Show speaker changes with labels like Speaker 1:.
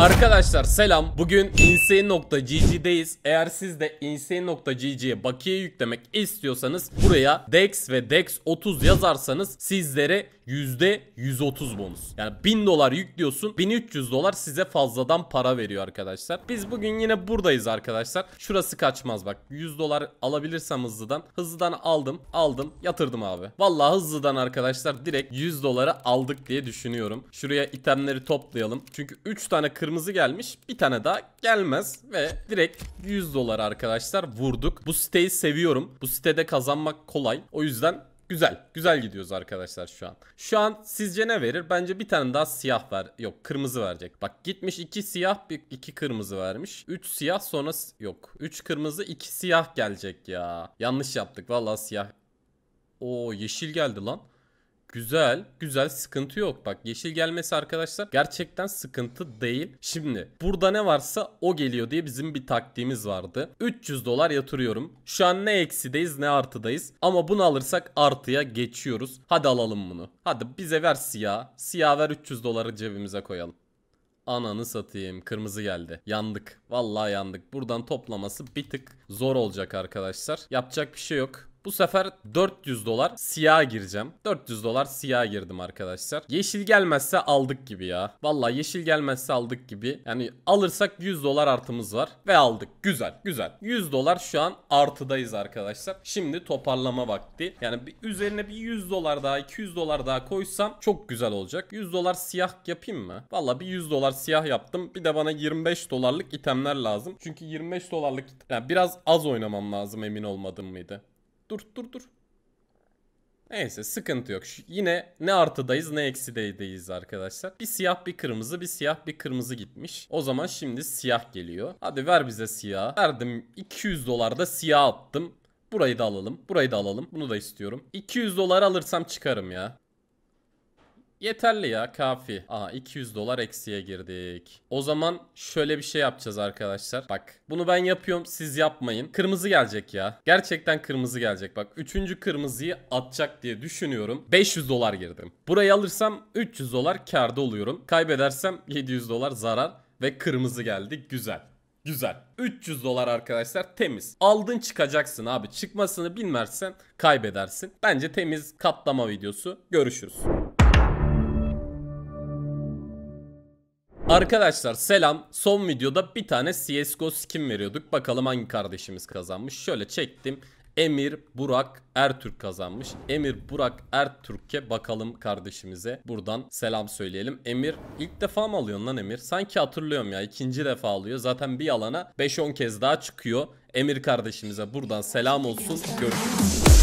Speaker 1: Arkadaşlar selam. Bugün insane.gg'deyiz. Eğer siz de insane.gg'ye bakiye yüklemek istiyorsanız buraya dex ve dex30 yazarsanız sizlere %130 bonus. Yani 1000 dolar yüklüyorsun 1300 dolar size fazladan para veriyor arkadaşlar. Biz bugün yine buradayız arkadaşlar. Şurası kaçmaz bak 100 dolar alabilirsem hızlıdan. Hızlıdan aldım aldım yatırdım abi. Vallahi hızlıdan arkadaşlar direkt 100 doları aldık diye düşünüyorum. Şuraya itemleri toplayalım. Çünkü 3 tane kırmızı gelmiş bir tane daha gelmez ve direkt 100 dolar arkadaşlar vurduk. Bu siteyi seviyorum. Bu sitede kazanmak kolay. O yüzden Güzel. Güzel gidiyoruz arkadaşlar şu an. Şu an sizce ne verir? Bence bir tane daha siyah ver. Yok kırmızı verecek. Bak gitmiş iki siyah bir iki kırmızı vermiş. Üç siyah sonra yok. Üç kırmızı iki siyah gelecek ya. Yanlış yaptık. Vallahi siyah. Oo yeşil geldi lan. Güzel. Güzel. Sıkıntı yok. Bak yeşil gelmesi arkadaşlar gerçekten sıkıntı değil. Şimdi burada ne varsa o geliyor diye bizim bir taktiğimiz vardı. 300 dolar yatırıyorum. Şu an ne eksideyiz ne artıdayız. Ama bunu alırsak artıya geçiyoruz. Hadi alalım bunu. Hadi bize ver siyah. Siyah ver 300 doları cebimize koyalım. Ananı satayım kırmızı geldi. Yandık. Vallahi yandık. Buradan toplaması bir tık zor olacak arkadaşlar. Yapacak bir şey yok. Bu sefer 400 dolar siyah gireceğim. 400 dolar siyah girdim arkadaşlar. Yeşil gelmezse aldık gibi ya. Valla yeşil gelmezse aldık gibi. Yani alırsak 100 dolar artımız var. Ve aldık. Güzel güzel. 100 dolar şu an artıdayız arkadaşlar. Şimdi toparlama vakti. Yani bir, üzerine bir 100 dolar daha 200 dolar daha koysam çok güzel olacak. 100 dolar siyah yapayım mı? Valla bir 100 dolar siyah yaptım. Bir de bana 25 dolarlık itemler lazım. Çünkü 25 dolarlık yani biraz az oynamam lazım emin olmadım mıydı? Dur dur dur. Neyse sıkıntı yok. yine ne artıdayız ne eksideyiz arkadaşlar. Bir siyah bir kırmızı bir siyah bir kırmızı gitmiş. O zaman şimdi siyah geliyor. Hadi ver bize siyah. Verdim 200 dolar da siyah attım. Burayı da alalım. Burayı da alalım. Bunu da istiyorum. 200 dolar alırsam çıkarım ya. Yeterli ya kafi. Aa 200 dolar eksiye girdik. O zaman şöyle bir şey yapacağız arkadaşlar. Bak bunu ben yapıyorum siz yapmayın. Kırmızı gelecek ya. Gerçekten kırmızı gelecek. Bak 3. kırmızıyı atacak diye düşünüyorum. 500 dolar girdim. Burayı alırsam 300 dolar karda oluyorum. Kaybedersem 700 dolar zarar ve kırmızı geldi. Güzel. Güzel. 300 dolar arkadaşlar temiz. Aldın çıkacaksın abi. Çıkmasını bilmezsen kaybedersin. Bence temiz katlama videosu. Görüşürüz. Arkadaşlar selam. Son videoda bir tane CSGO skin veriyorduk. Bakalım hangi kardeşimiz kazanmış. Şöyle çektim. Emir Burak Ertürk kazanmış. Emir Burak Ertürk'e bakalım kardeşimize. Buradan selam söyleyelim. Emir ilk defa mı alıyorsun lan Emir? Sanki hatırlıyorum ya ikinci defa alıyor. Zaten bir alana 5-10 kez daha çıkıyor. Emir kardeşimize buradan selam olsun. Görüşürüz.